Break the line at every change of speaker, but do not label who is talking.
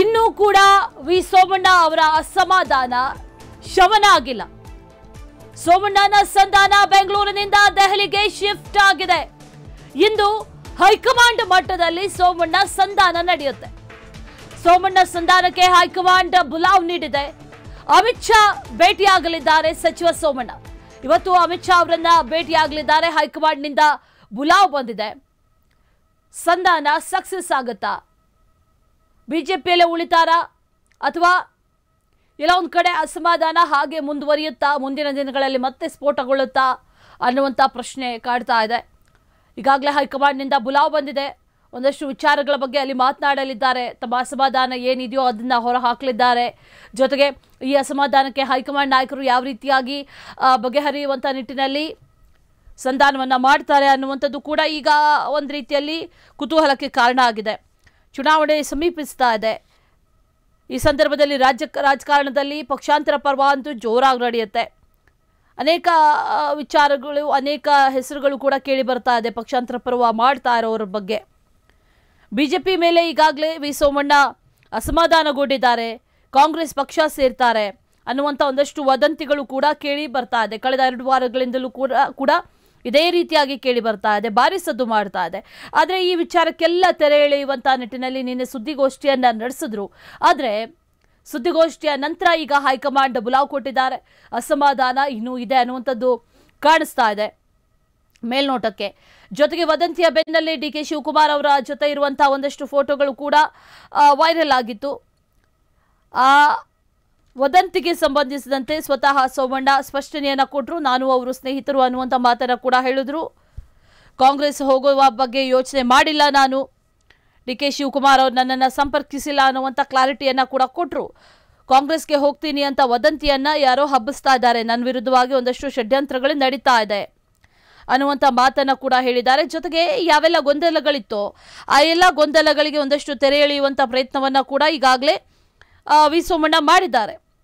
ಇನ್ನೂ ಕೂಡ ವಿ ಸೋಮಣ್ಣ ಅವರ ಅಸಮಾಧಾನ ಶಮನ ಆಗಿಲ್ಲ ಸೋಮಣ್ಣನ ಸಂಧಾನ ಬೆಂಗಳೂರಿನಿಂದ ದೆಹಲಿಗೆ ಶಿಫ್ಟ್ ಆಗಿದೆ ಇಂದು ಹೈಕಮಾಂಡ್ ಮಟ್ಟದಲ್ಲಿ ಸೋಮಣ್ಣ ಸಂಧಾನ ನಡೆಯುತ್ತೆ ಸೋಮಣ್ಣ ಸಂಧಾನಕ್ಕೆ ಹೈಕಮಾಂಡ್ ಬುಲಾವ್ ನೀಡಿದೆ ಅಮಿತ್ ಶಾ ಭೇಟಿಯಾಗಲಿದ್ದಾರೆ ಸಚಿವ ಸೋಮಣ್ಣ ಇವತ್ತು ಅಮಿತ್ ಶಾ ಅವರನ್ನ ಭೇಟಿಯಾಗಲಿದ್ದಾರೆ ಹೈಕಮಾಂಡ್ನಿಂದ ಬುಲಾವ್ ಬಂದಿದೆ ಸಂಧಾನ ಸಕ್ಸಸ್ ಆಗುತ್ತಾ ಬಿ ಜೆ ಪಿಯಲ್ಲೇ ಉಳಿತಾರಾ ಅಥವಾ ಎಲ್ಲ ಒಂದು ಕಡೆ ಅಸಮಾಧಾನ ಹಾಗೆ ಮುಂದುವರಿಯುತ್ತಾ ಮುಂದಿನ ದಿನಗಳಲ್ಲಿ ಮತ್ತೆ ಸ್ಫೋಟಗೊಳ್ಳುತ್ತಾ ಅನ್ನುವಂಥ ಪ್ರಶ್ನೆ ಕಾಡ್ತಾ ಇದೆ ಈಗಾಗಲೇ ಹೈಕಮಾಂಡ್ನಿಂದ ಬುಲಾವ್ ಬಂದಿದೆ ಒಂದಷ್ಟು ವಿಚಾರಗಳ ಬಗ್ಗೆ ಅಲ್ಲಿ ಮಾತನಾಡಲಿದ್ದಾರೆ ತಮ್ಮ ಅಸಮಾಧಾನ ಏನಿದೆಯೋ ಅದನ್ನು ಹೊರ ಹಾಕಲಿದ್ದಾರೆ ಜೊತೆಗೆ ಈ ಅಸಮಾಧಾನಕ್ಕೆ ಹೈಕಮಾಂಡ್ ನಾಯಕರು ಯಾವ ರೀತಿಯಾಗಿ ಬಗೆಹರಿಯುವಂಥ ನಿಟ್ಟಿನಲ್ಲಿ ಸಂಧಾನವನ್ನು ಮಾಡ್ತಾರೆ ಅನ್ನುವಂಥದ್ದು ಕೂಡ ಈಗ ಒಂದು ರೀತಿಯಲ್ಲಿ ಕುತೂಹಲಕ್ಕೆ ಕಾರಣ ಆಗಿದೆ ಚುನಾವಣೆ ಸಮೀಪಿಸ್ತಾ ಇದೆ ಈ ಸಂದರ್ಭದಲ್ಲಿ ರಾಜ್ಯ ರಾಜಕಾರಣದಲ್ಲಿ ಪಕ್ಷಾಂತರ ಪರ್ವ ಅಂತೂ ಜೋರಾಗಿ ನಡೆಯುತ್ತೆ ಅನೇಕ ವಿಚಾರಗಳು ಅನೇಕ ಹೆಸರುಗಳು ಕೂಡ ಕೇಳಿ ಬರ್ತಾ ಇದೆ ಪಕ್ಷಾಂತರ ಪರ್ವ ಮಾಡ್ತಾ ಇರೋರ ಬಗ್ಗೆ ಬಿ ಜೆ ಪಿ ಮೇಲೆ ಈಗಾಗಲೇ ವಿ ಸೋಮಣ್ಣ ಅಸಮಾಧಾನಗೊಂಡಿದ್ದಾರೆ ಕಾಂಗ್ರೆಸ್ ಪಕ್ಷ ಸೇರ್ತಾರೆ ಅನ್ನುವಂಥ ಒಂದಷ್ಟು ವದಂತಿಗಳು ಕೂಡ ಕೇಳಿ ಬರ್ತಾ ಇದೆ ಕಳೆದ ಎರಡು ವಾರಗಳಿಂದಲೂ ಕೂಡ ಕೂಡ ಇದೇ ರೀತಿಯಾಗಿ ಕೇಳಿ ಬರ್ತಾ ಇದೆ ಭಾರಿ ಸದ್ದು ಮಾಡ್ತಾ ಇದೆ ಆದರೆ ಈ ವಿಚಾರಕ್ಕೆಲ್ಲ ತೆರೆ ಎಳೆಯುವಂಥ ನಿಟ್ಟಿನಲ್ಲಿ ನಿನ್ನೆ ಸುದ್ದಿಗೋಷ್ಠಿಯನ್ನು ನಡೆಸಿದ್ರು ಆದರೆ ಸುದ್ದಿಗೋಷ್ಠಿಯ ನಂತರ ಈಗ ಹೈಕಮಾಂಡ್ ಬುಲಾವ್ ಕೊಟ್ಟಿದ್ದಾರೆ ಅಸಮಾಧಾನ ಇನ್ನೂ ಇದೆ ಅನ್ನುವಂಥದ್ದು ಕಾಣಿಸ್ತಾ ಇದೆ ಮೇಲ್ನೋಟಕ್ಕೆ ಜೊತೆಗೆ ವದಂತಿಯ ಬೆನ್ನಲ್ಲೇ ಡಿ ಕೆ ಶಿವಕುಮಾರ್ ಅವರ ಜೊತೆ ಇರುವಂತಹ ಒಂದಷ್ಟು ಫೋಟೋಗಳು ಕೂಡ ವೈರಲ್ ಆಗಿತ್ತು ವದಂತಿಗೆ ಸಂಬಂಧಿಸಿದಂತೆ ಸ್ವತಃ ಸೋಮಣ್ಣ ಸ್ಪಷ್ಟನೆಯನ್ನು ಕೊಟ್ಟರು ನಾನು ಅವರು ಸ್ನೇಹಿತರು ಅನ್ನುವಂಥ ಮಾತನ್ನು ಕೂಡ ಹೇಳಿದರು ಕಾಂಗ್ರೆಸ್ ಹೋಗುವ ಬಗ್ಗೆ ಯೋಚನೆ ಮಾಡಿಲ್ಲ ನಾನು ಡಿ ಕೆ ಶಿವಕುಮಾರ್ ಅವರು ನನ್ನನ್ನು ಸಂಪರ್ಕಿಸಿಲ್ಲ ಅನ್ನುವಂಥ ಕ್ಲಾರಿಟಿಯನ್ನು ಕೂಡ ಕೊಟ್ಟರು ಕಾಂಗ್ರೆಸ್ಗೆ ಹೋಗ್ತೀನಿ ಅಂತ ವದಂತಿಯನ್ನು ಯಾರೋ ಹಬ್ಬಿಸ್ತಾ ಇದ್ದಾರೆ ನನ್ನ ವಿರುದ್ಧವಾಗಿ ಒಂದಷ್ಟು ಷಡ್ಯಂತ್ರಗಳು ನಡೀತಾ ಇದೆ ಅನ್ನುವಂಥ ಮಾತನ್ನು ಕೂಡ ಹೇಳಿದ್ದಾರೆ ಜೊತೆಗೆ ಯಾವೆಲ್ಲ ಗೊಂದಲಗಳಿತ್ತೋ ಆ ಎಲ್ಲ ಗೊಂದಲಗಳಿಗೆ ಒಂದಷ್ಟು ತೆರೆ ಎಳೆಯುವಂಥ ಪ್ರಯತ್ನವನ್ನು ಕೂಡ ಈಗಾಗಲೇ ವಿ ಸೋಮಣ್ಣ ಮಾಡಿದ್ದಾರೆ